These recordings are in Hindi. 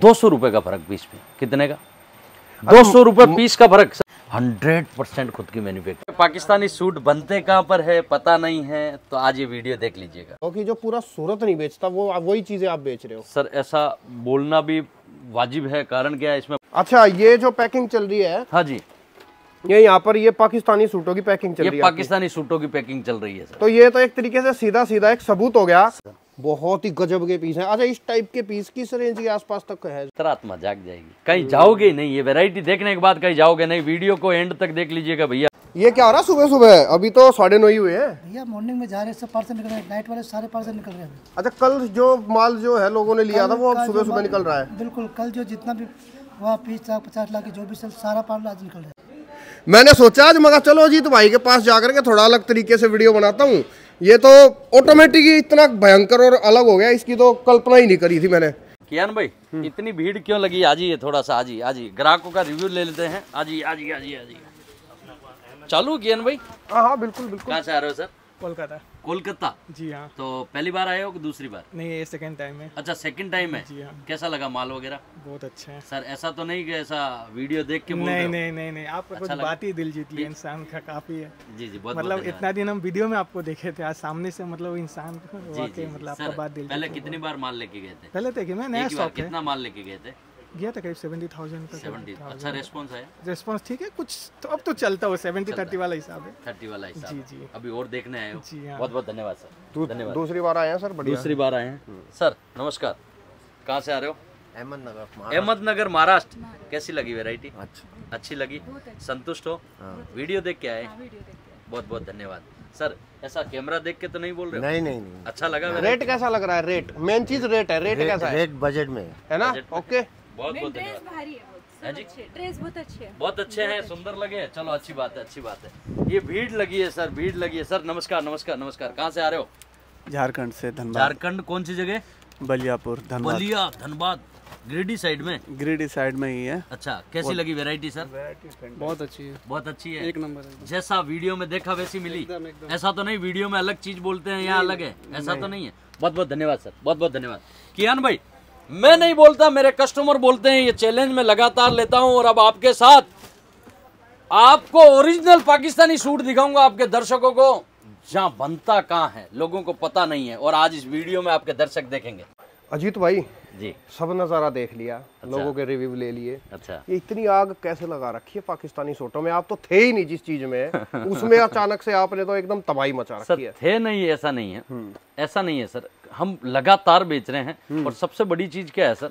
दो सौ रुपए का फर्क पीस में कितने का दो सौ रुपए पीस का फर्क हंड्रेड परसेंट खुद की मैन्युफैक्चर पाकिस्तानी सूट बनते कहाँ पर है पता नहीं है तो आज ये वीडियो देख लीजिएगा क्योंकि तो जो पूरा सूरत नहीं बेचता वो वही चीजें आप बेच रहे हो सर ऐसा बोलना भी वाजिब है कारण क्या है इसमें अच्छा ये जो पैकिंग चल रही है हाँ जी ये यहाँ पर ये पाकिस्तानी सूटों की पैकिंग चल रही है पाकिस्तानी सूटों की पैकिंग चल रही है सर तो ये तो एक तरीके से सीधा सीधा एक सबूत हो गया बहुत ही गजब के पीस है अच्छा इस टाइप के पीस किस रेंज के आसपास तक है आत्मा जाग जाएगी कहीं जाओगे नहीं ये वेराइटी देखने के बाद कहीं जाओगे नहीं वीडियो को एंड तक देख लीजिएगा भैया ये क्या हो रहा है सुबह सुबह अभी तो साढ़े नौ ही हुए हैं भैया मॉर्निंग में जा रहे हैं पार्सल निकल रहे हैं नाइट वाले सारे पार्सल निकल रहे हैं अच्छा कल जो माल जो है लोगों ने लिया था वो अब सुबह सुबह निकल रहा है बिल्कुल कल जो जितना भी वहाँ पीस लाख पचास लाख जो भी सब सारा पार्सल आज निकल रहा है मैंने सोचा आज मगर चलो अजीत भाई के पास जाकर के थोड़ा अलग तरीके से वीडियो बनाता हूँ ये तो ऑटोमेटिक ही इतना भयंकर और अलग हो गया इसकी तो कल्पना ही नहीं करी थी मैंने कियान भाई हम्म। इतनी भीड़ क्यों लगी आज ये थोड़ा सा आज आज ग्राहकों का रिव्यू ले लेते हैं आज आज आज आज चालू कियान भाई हाँ हाँ बिल्कुल बिल्कुल कहाँ से आ रहे हो सर कोलकाता कोलकाता जी हाँ तो पहली बार आए हो कि दूसरी बार नहीं ये सेकंड टाइम है अच्छा सेकंड टाइम है जी हाँ कैसा लगा माल वगैरह बहुत अच्छा है सर ऐसा तो नहीं कि ऐसा वीडियो देख के नहीं नहीं नहीं नहीं नहीं आपका अच्छा कुछ बात ही दिल जीती है इंसान का काफी है जी जी बहुत मतलब इतना दिन हम वीडियो में आपको देखे थे आज सामने से मतलब इंसान मतलब आपका बात दिल पहले कितनी बार माल लेके गए थे पहले देखिए तो मैं नया कितना माल लेके गए थे गया था करीब सेवेंटी थाउजेंड का अच्छा रेस्पॉन्स आया रेस्पॉन्स ठीक है कुछ तो अब तो चलता हुआ सेवेंटी थर्टी वाला हिसाब है थर्टी वाला हिसाब जी जी अभी और देखने आए जी हाँ बहुत बहुत धन्यवाद सर धन्यवाद दूसरी बार आए हैं सर दूसरी बार आए हैं हम्म। सर नमस्कार कहाँ से आ रहे हो अहमदनगर अहमदनगर महाराष्ट्र कैसी लगी वेराइटी अच्छा अच्छी लगी संतुष्ट हो वीडियो हाँ। हाँ, देख के आए बहुत बहुत धन्यवाद सर ऐसा कैमरा देख के तो नहीं बोल रहे नहीं नहीं नहीं अच्छा लगा रेट कैसा लग रहा है रेट मेन चीज रेट है रेट, रेट कैसा है रेट बजट में है ना ओके बहुत बहुत ड्रेस भारी है बहुत अच्छे हाँ ड्रेस बहुत अच्छे बहुत अच्छे हैं सुंदर लगे चलो अच्छी बात है अच्छी बात है ये भीड़ लगी है सर भीड़ लगी है सर नमस्कार नमस्कार नमस्कार कहाँ से आ रहे हो झारखंड से धनबाद झारखंड कौन सी जगह बलियापुर धनबाद बलिया धनबाद ग्रीडी साइड में ग्रीडी साइड में ही है अच्छा कैसी लगी वेरायटी सर बहुत अच्छी है बहुत अच्छी है एक नंबर है जैसा वीडियो में देखा वैसी मिली एक दम। ऐसा तो नहीं वीडियो में अलग चीज बोलते हैं यहाँ अलग है ऐसा तो नहीं है बहुत बहुत धन्यवाद सर बहुत बहुत धन्यवाद कियान भाई मैं नहीं बोलता मेरे कस्टमर बोलते हैं ये चैलेंज मैं लगातार लेता हूं और अब आपके साथ आपको ओरिजिनल पाकिस्तानी सूट दिखाऊंगा आपके दर्शकों को जहां बनता कहाँ है लोगों को पता नहीं है और आज इस वीडियो में आपके दर्शक देखेंगे अजीत भाई जी सब नज़ारा देख लिया अच्छा। लोगों के रिव्यू ले लिए अच्छा ये इतनी आग कैसे लगा रखी है पाकिस्तानी सोटों में आप तो थे ही नहीं जिस चीज में उसमें अचानक से आपने तो एकदम तबाही मचा रखी है थे नहीं ऐसा नहीं है हम्म। ऐसा नहीं है सर हम लगातार बेच रहे हैं हम्म। और सबसे बड़ी चीज क्या है सर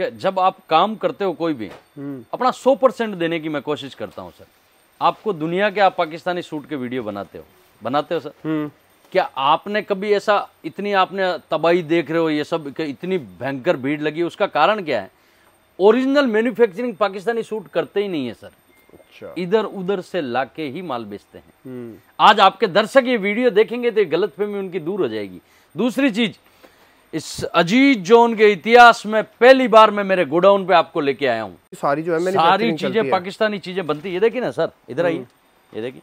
कि जब आप काम करते हो कोई भी हम्म। अपना सौ परसेंट देने की मैं कोशिश करता हूं सर आपको दुनिया के आप पाकिस्तानी सूट के वीडियो बनाते हो बनाते हो सर हम्म। क्या आपने कभी ऐसा इतनी आपने तबाही देख रहे हो ये सब इतनी भयंकर भीड़ लगी उसका कारण क्या है ओरिजिनल मैन्युफैक्चरिंग पाकिस्तानी सूट करते ही नहीं है सर अच्छा। इधर उधर से लाके ही माल बेचते हैं आज आपके दर्शक ये वीडियो देखेंगे तो गलत फहमी उनकी दूर हो जाएगी दूसरी चीज इस अजीत जोन के इतिहास में पहली बार मैं मेरे गोडाउन पे आपको लेके आया हूँ सारी जो है मैंने सारी चीजें पाकिस्तानी चीजें बनती ये देखिए ना सर इधर आइए हम्म। ये देखिए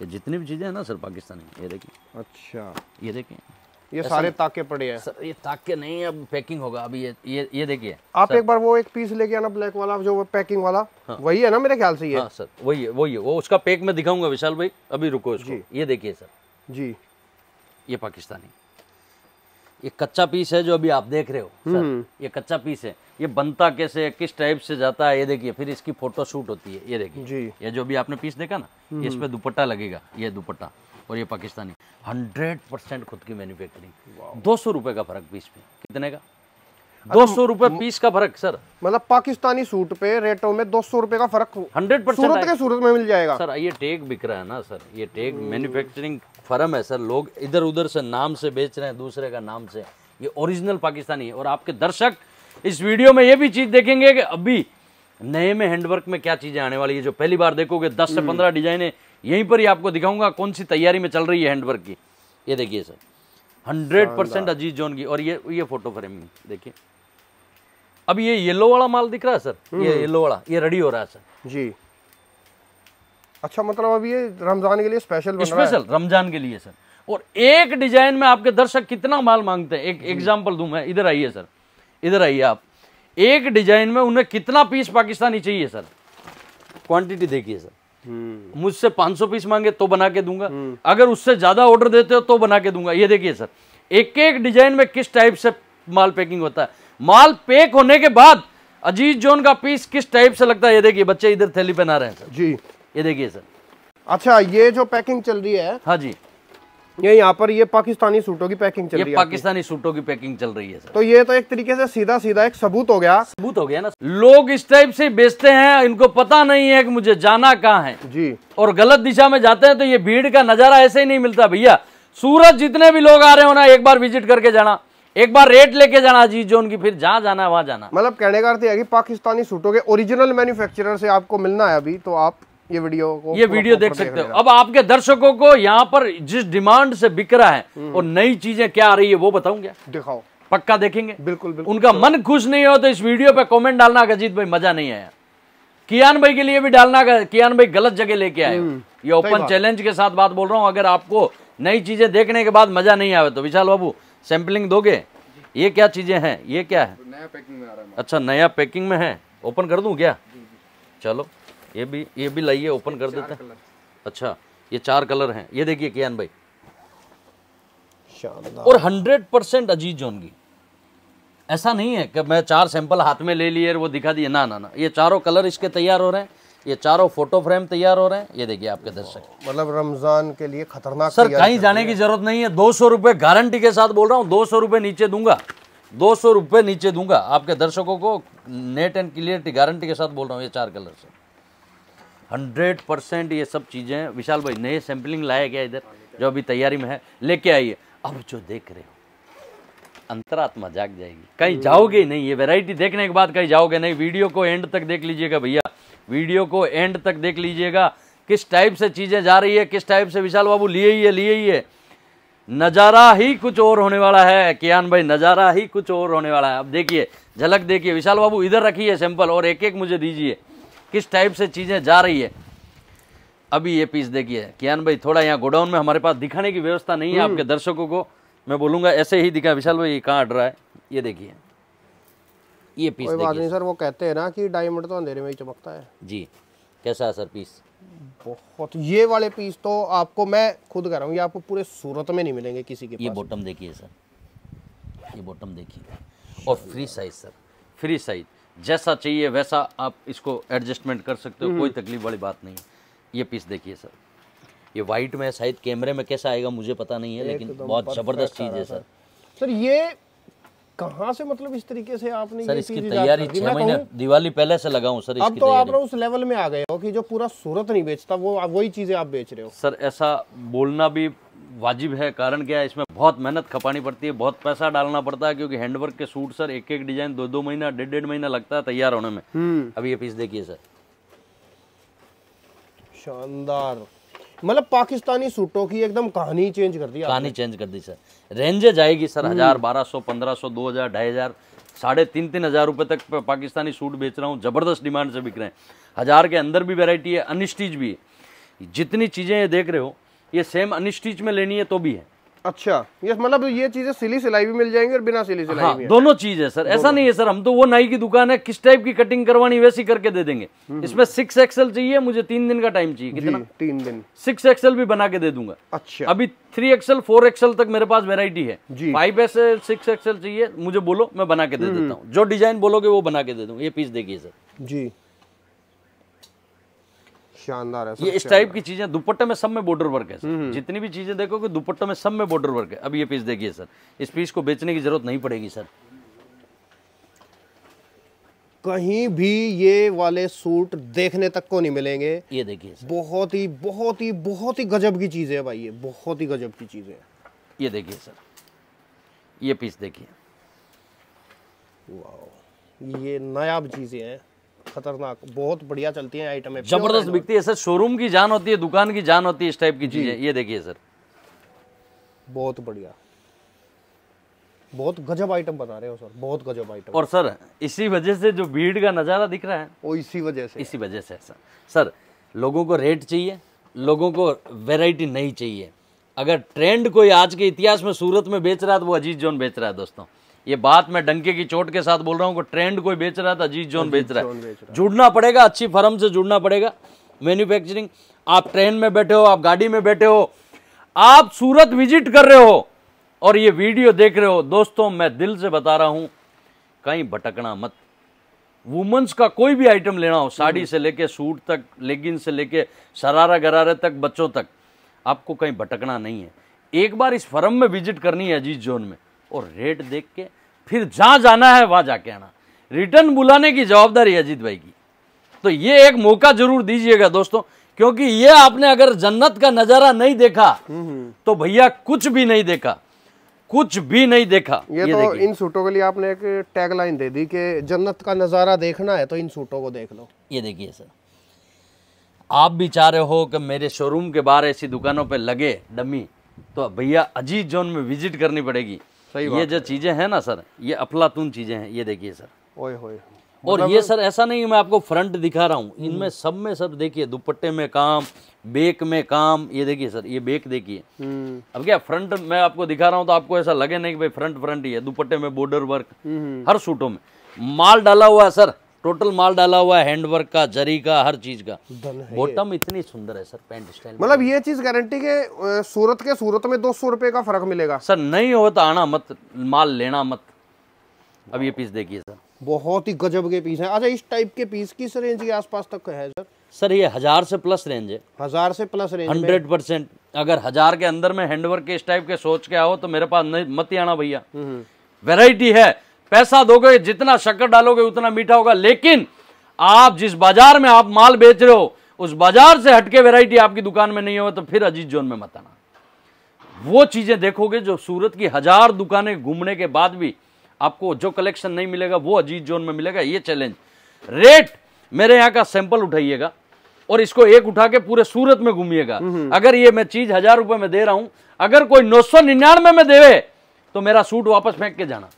ये जितनी भी चीजें हैं ना सर पाकिस्तानी ये देखिए अच्छा ये देखिए ये सारे ताके पड़े हैं सर ये ताके नहीं अब पैकिंग होगा अभी ये ये ये देखिए आप एक बार वो एक पीस लेके आना ब्लैक वाला जो पैकिंग वाला हाँ। वही है ना मेरे ख्याल से ये हाँ सर वही है वही है वो उसका पैक मैं दिखाऊंगा विशाल भाई अभी रुको इसको ये देखिए सर जी ये पाकिस्तानी ये कच्चा पीस है जो अभी आप देख रहे हो सर हम्म। ये कच्चा पीस है ये बनता कैसे किस टाइप से जाता है ये देखिए फिर इसकी फोटो शूट होती है ये देखिए जी ये जो भी आपने पीस देखा ना हम्म। इस पे दुपट्टा लगेगा ये दुपट्टा और ये पाकिस्तानी 100 परसेंट खुद की मैन्युफैक्चरिंग दो सौ रुपए का फर्क पीस पे कितने का अच्छा, दो सौ रुपए पीस का फर्क सर मतलब पाकिस्तानी सूट पे रेटों में दो सौ रुपए का फर्क हंड्रेड परसेंट के सूरत में मिल जाएगा सर ये टेक बिक रहा है ना सर ये टेक मैन्युफैक्चरिंग हम्म। फर्म है सर लोग इधर उधर से नाम से बेच रहे हैं दूसरे का नाम से ये ओरिजिनल पाकिस्तानी है और आपके दर्शक इस वीडियो में ये भी चीज़ देखेंगे कि अभी नए में हैंडवर्क में क्या चीज़ें आने वाली है जो पहली बार देखोगे दस से हम्म। पंद्रह डिजाइने यहीं पर ही आपको दिखाऊंगा कौन सी तैयारी में चल रही है हैंडवर्क की ये देखिए sir hundred percent Ajit zone की और ये ये फोटो फ्रेम देखिए अब ये येलो वाला माल दिख रहा है सर ये येलो हम्म। वाला ये रेडी हो रहा है सर जी अच्छा मतलब अब ये रमजान के लिए स्पेशल स्पेशल रमजान के लिए सर और एक डिजाइन में आपके दर्शक कितना माल मांगते हैं एक एग्जाम्पल दू मैं इधर आइए सर इधर आइए आप एक डिजाइन में उन्हें कितना पीस पाकिस्तानी चाहिए सर क्वांटिटी देखिए सर हम्म। मुझसे 500 पीस मांगे तो बना के दूंगा हम्म। अगर उससे ज्यादा ऑर्डर देते हो तो बना के दूंगा ये देखिए सर एक एक डिजाइन में किस टाइप से माल पैकिंग होता है माल पैक होने के बाद अजीज जोन का पीस किस टाइप से लगता है ये देखिए बच्चे इधर थैली पहना रहे हैं सर जी ये देखिए सर अच्छा ये जो पैकिंग चल रही है हाँ जी ये यहाँ पर ये पाकिस्तानी सूटों की पैकिंग चल रही है पाकिस्तानी सूटों की पैकिंग चल रही है सर। तो ये तो एक तरीके से सीधा सीधा एक सबूत हो गया सबूत हो गया ना लोग इस टाइप से बेचते हैं इनको पता नहीं है कि मुझे जाना कहाँ है जी और गलत दिशा में जाते हैं तो ये भीड़ का नजारा ऐसे ही नहीं मिलता भैया सूरत जितने भी लोग आ रहे हो ना एक बार विजिट करके जाना एक बार रेट लेके जाना जी जो उनकी फिर जहाँ जाना है वहाँ जाना मतलब कहने का अर्थ है कि पाकिस्तानी सूटों के ओरिजिनल मैन्युफैक्चरर से आपको मिलना है अभी तो आप ये वीडियो को ये वीडियो देख सकते हो अब आपके दर्शकों को यहाँ पर जिस डिमांड से बिक रहा है हम्म। और नई चीजें क्या आ रही है वो बताऊंगे दिखाओ पक्का देखेंगे बिल्कुल, बिल्कुल उनका मन खुश नहीं हो तो इस वीडियो पे कमेंट डालना अजीत भाई मजा नहीं आया कियान भाई के लिए भी डालना कियान भाई गलत जगह लेके आए हम्म, ये ओपन चैलेंज के साथ बात बोल रहा हूँ अगर आपको नई चीजें देखने के बाद मजा नहीं आवे तो विशाल बाबू सैंपलिंग दोगे ये क्या चीजें हैं ये क्या है नया पैकिंग में आ रहा है अच्छा नया पैकिंग में है ओपन कर दू क्या चलो ये भी ये भी लाइए ओपन कर देते हैं अच्छा ये चार कलर हैं ये देखिए कियान भाई और हंड्रेड परसेंट अजीज जोनगी ऐसा नहीं है कि मैं चार सैंपल हाथ में ले लिए वो दिखा दिए ना ना ना ये चारों कलर इसके तैयार हो रहे हैं ये चारों फोटो फ्रेम तैयार हो रहे हैं ये देखिए आपके दर्शक मतलब रमजान के लिए खतरनाक सर कहीं जाने की जरूरत नहीं है दो सौ रुपये गारंटी के साथ बोल रहा हूँ दो सौ रुपये नीचे दूंगा दो सौ रुपये नीचे दूंगा आपके दर्शकों को नेट एंड क्लियरिटी गारंटी के साथ बोल रहा हूँ ये चार कलर से हंड्रेड परसेंट ये सब चीज़ें विशाल भाई नए सैम्पलिंग लाया गया इधर जो अभी तैयारी में है लेके आइए अब जो देख रहे हो अंतरात्मा जाग जाएगी कहीं जाओगे नहीं ये वेराइटी देखने के बाद कहीं जाओगे नहीं वीडियो को एंड तक देख लीजिएगा भैया वीडियो को एंड तक देख लीजिएगा किस टाइप से चीज़ें जा रही है किस टाइप से विशाल बाबू लिए ही है लिए ही है नज़ारा ही कुछ और होने वाला है कियान भाई नज़ारा ही कुछ और होने वाला है अब देखिए झलक देखिए विशाल बाबू इधर रखिए सैंपल और एक एक मुझे दीजिए किस टाइप से चीज़ें जा रही है अभी ये पीस देखिए कियान भाई थोड़ा यहाँ गोडाउन में हमारे पास दिखाने की व्यवस्था नहीं है हम्म। आपके दर्शकों को मैं बोलूँगा ऐसे ही दिखा विशाल भाई ये कहाँ अट रहा है ये देखिए ये पीस कोई बात नहीं सर वो कहते हैं ना कि डायमंड तो अंधेरे में ही चमकता है जी कैसा है सर पीस बहुत ये वाले पीस तो आपको मैं खुद कह रहा हूँ ये आपको पूरे सूरत में नहीं मिलेंगे किसी के ये बॉटम देखिए सर ये बॉटम देखिए और free size sir free size जैसा चाहिए वैसा आप इसको एडजस्टमेंट कर सकते हो कोई हम्म। तकलीफ वाली बात नहीं ये पीस देखिए सर ये वाइट में शायद कैमरे में कैसा आएगा मुझे पता नहीं है लेकिन तो बहुत ज़बरदस्त चीज़ है सर सर ये कहां से मतलब इस तरीके से आपने सर इसकी तैयारी छह महीने दिवाली पहले से लगाऊं सर अब तो आप उस लेवल में आ गए हो कि जो पूरा सूरत नहीं बेचता वो वही चीजें आप बेच रहे हो सर ऐसा बोलना भी वाजिब है कारण क्या है इसमें बहुत मेहनत खपानी पड़ती है बहुत पैसा डालना पड़ता है क्योंकि हैंडवर्क के सूट सर एक एक डिजाइन दो दो महीना डेढ़ डेढ़ महीना लगता है तैयार होने में हम्म। अभी ये पीस देखिए सर शानदार मतलब पाकिस्तानी सूटों की एकदम कहानी चेंज कर दी कहानी चेंज कर दी सर रेंजे जाएगी सर हम्म। हजार बारह सौ पंद्रह सौ दो हजार ढाई हजार साढ़े तीन तीन हज़ार रुपये तक पाकिस्तानी सूट बेच रहा हूँ ज़बरदस्त डिमांड से बिक रहे हैं हज़ार के अंदर भी वेराइटी है अनस्टिच भी है जितनी चीज़ें ये देख रहे हो ये सेम अनस्टिच में लेनी है तो भी है अच्छा ये मतलब ये चीजें सिली सिलाई भी मिल जाएंगी और बिना सिली सिलाई हाँ, भी दोनों चीज है सर ऐसा नहीं है सर हम तो वो नाई की दुकान है किस टाइप की कटिंग करवानी वैसी करके दे देंगे हम्म, हम्म। इसमें सिक्स एक्सएल चाहिए मुझे तीन दिन का टाइम चाहिए कितना तीन दिन सिक्स एक्सएल भी बना के दे दूंगा अच्छा अभी थ्री एक्सएल फोर एक्सएल तक मेरे पास वेरायटी है फाइव एक्सएल सिक्स एक्सएल चाहिए मुझे बोलो मैं बना के दे हम्म। देता हूँ जो डिजाइन बोलोगे वो बना के दे दूंगा ये पीस देखिए सर जी शानदार है ये इस टाइप की चीजें दुपट्टे में सब में बॉर्डर वर्क है हम्म, हम्म। जितनी भी चीजें देखो कि दुपट्टे में सब में बॉर्डर वर्क है अब ये पीस देखिए सर इस पीस को बेचने की जरूरत नहीं पड़ेगी सर कहीं भी ये वाले सूट देखने तक को नहीं मिलेंगे ये देखिए बहुत ही बहुत ही बहुत ही गजब की चीज़ है भाई ये बहुत ही गजब की चीज़ है ये देखिए सर ये पीस देखिए ये नायाब चीज़ें हैं खतरनाक बहुत बढ़िया चलती है आइटम जबरदस्त बिकती है सर शोरूम की जान होती है दुकान की जान होती है इस टाइप की चीजें ये देखिए सर बहुत बढ़िया बहुत गजब आइटम बता रहे हो सर बहुत गजब आइटम और सर इसी वजह से जो भीड़ का नज़ारा दिख रहा है वो इसी वजह से इसी वजह से सर सर लोगों को रेट चाहिए लोगों को वैरायटी नहीं चाहिए अगर ट्रेंड कोई आज के इतिहास में सूरत में बेच रहा है तो वो अजीत जोन बेच रहा है दोस्तों ये बात मैं डंके की चोट के साथ बोल रहा हूँ को ट्रेंड कोई बेच रहा था तो अजीत जोन बेच रहा है जुड़ना पड़ेगा अच्छी फर्म से जुड़ना पड़ेगा मैन्युफैक्चरिंग आप ट्रेन में बैठे हो आप गाड़ी में बैठे हो आप सूरत विजिट कर रहे हो और ये वीडियो देख रहे हो दोस्तों मैं दिल से बता रहा हूं कहीं भटकना मत वुमेंस का कोई भी आइटम लेना हो साड़ी हम्म। से लेके सूट तक लेगिन से लेके शरारा गरारे तक बच्चों तक आपको कहीं भटकना नहीं है एक बार इस फर्म में विजिट करनी है अजीत जोन में और रेट देख के फिर जहाँ जाना है वहाँ जाके आना रिटर्न बुलाने की जवाबदारी अजीत भाई की तो ये एक मौका जरूर दीजिएगा दोस्तों क्योंकि ये आपने अगर जन्नत का नजारा नहीं देखा हम्म, हम्म। तो भैया कुछ भी नहीं देखा कुछ भी नहीं देखा ये, ये तो इन सूटों के लिए आपने एक टैगलाइन दे दी कि जन्नत का नज़ारा देखना है तो इन सूटों को देख लो ये देखिए सर आप भी चाह रहे हो कि मेरे शोरूम के बाहर ऐसी दुकानों पर लगे डमी तो भैया अजीत जोन में विजिट करनी पड़ेगी सही ये जो चीज़ें हैं ना सर ये अफलातून चीज़ें हैं ये देखिए सर ओए होए और मतलब ये सर ऐसा नहीं मैं आपको फ्रंट दिखा रहा हूँ हम्म। इनमें सब में सर देखिए दुपट्टे में काम बेक में काम ये देखिए सर ये बेक देखिए हम्म। अब क्या फ्रंट मैं आपको दिखा रहा हूँ तो आपको ऐसा लगे नहीं कि भाई फ्रंट फ्रंट ही है दुपट्टे में बॉर्डर हम्म। वर्क हर सूटों में माल डाला हुआ है सर टोटल माल डाला हुआ है हैंडवर्क का जरी का हर चीज का बॉटम इतनी सुंदर है सर पैंट स्टाइल मतलब ये चीज गारंटी के सूरत के सूरत में दो सौ रुपए का फर्क मिलेगा सर नहीं हो तो आना मत माल लेना मत अब ये पीस देखिए सर बहुत ही गजब के पीस है अच्छा इस टाइप के पीस किस रेंज के आसपास तक है सर सर ये हजार से प्लस रेंज है हजार से प्लस रेंज हंड्रेड परसेंट अगर हजार के अंदर में हैंडवर्क के इस टाइप के सोच के आओ तो मेरे पास नहीं मत आना भैया वेराइटी हम्म। है पैसा दोगे जितना शक्कर डालोगे उतना मीठा होगा लेकिन आप जिस बाजार में आप माल बेच रहे हो उस बाजार से हटके वेराइटी आपकी दुकान में नहीं हो तो फिर अजीज जोन में मत आना वो चीज़ें देखोगे जो सूरत की हजार दुकानें घूमने के बाद भी आपको जो कलेक्शन नहीं मिलेगा वो अजीज जोन में मिलेगा ये चैलेंज रेट मेरे यहाँ का सैंपल उठाइएगा और इसको एक उठा के पूरे सूरत में घूमिएगा हम्म। अगर ये मैं चीज हजार रुपए में दे रहा हूं अगर कोई नौ सौ निन्यानवे में देवे तो मेरा सूट वापस फेंक के जाना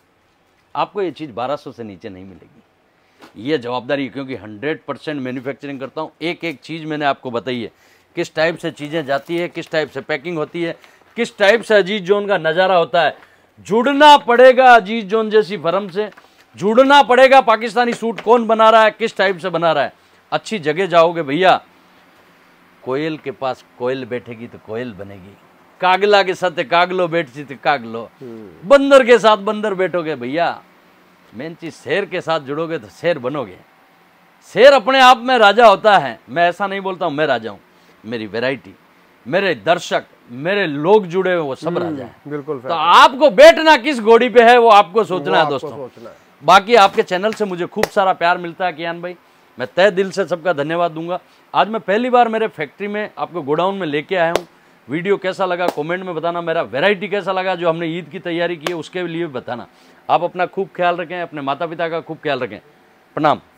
आपको ये चीज़ 1200 से नीचे नहीं मिलेगी ये जवाबदारी क्योंकि 100 परसेंट मैन्युफैक्चरिंग करता हूँ एक एक चीज़ मैंने आपको बताई है किस टाइप से चीज़ें जाती है किस टाइप से पैकिंग होती है किस टाइप से अजीत जोन का नज़ारा होता है जुड़ना पड़ेगा अजीत जोन जैसी फर्म से जुड़ना पड़ेगा पाकिस्तानी सूट कौन बना रहा है किस टाइप से बना रहा है अच्छी जगह जाओगे भैया कोयल के पास कोयल बैठेगी तो कोयल बनेगी कागला के साथ कागलो बैठती थी तो कागलो हम्म। बंदर के साथ बंदर बैठोगे भैया मेन चीज़ शेर के साथ जुड़ोगे तो शेर बनोगे शेर अपने आप में राजा होता है मैं ऐसा नहीं बोलता हूँ मैं राजा हूँ मेरी वेराइटी मेरे दर्शक मेरे लोग जुड़े हुए वो सब हम्म, राजा हैं बिल्कुल तो आपको बैठना किस घोड़ी पे है वो आपको सोचना वो है दोस्तों सोचना है। बाकी आपके चैनल से मुझे खूब सारा प्यार मिलता है कियान भाई मैं तय दिल से सबका धन्यवाद दूंगा आज मैं पहली बार मेरे फैक्ट्री में आपको गोडाउन में लेके आया हूँ वीडियो कैसा लगा कमेंट में बताना मेरा वैरायटी कैसा लगा जो हमने ईद की तैयारी की है उसके लिए बताना आप अपना खूब ख्याल रखें अपने माता पिता का खूब ख्याल रखें प्रणाम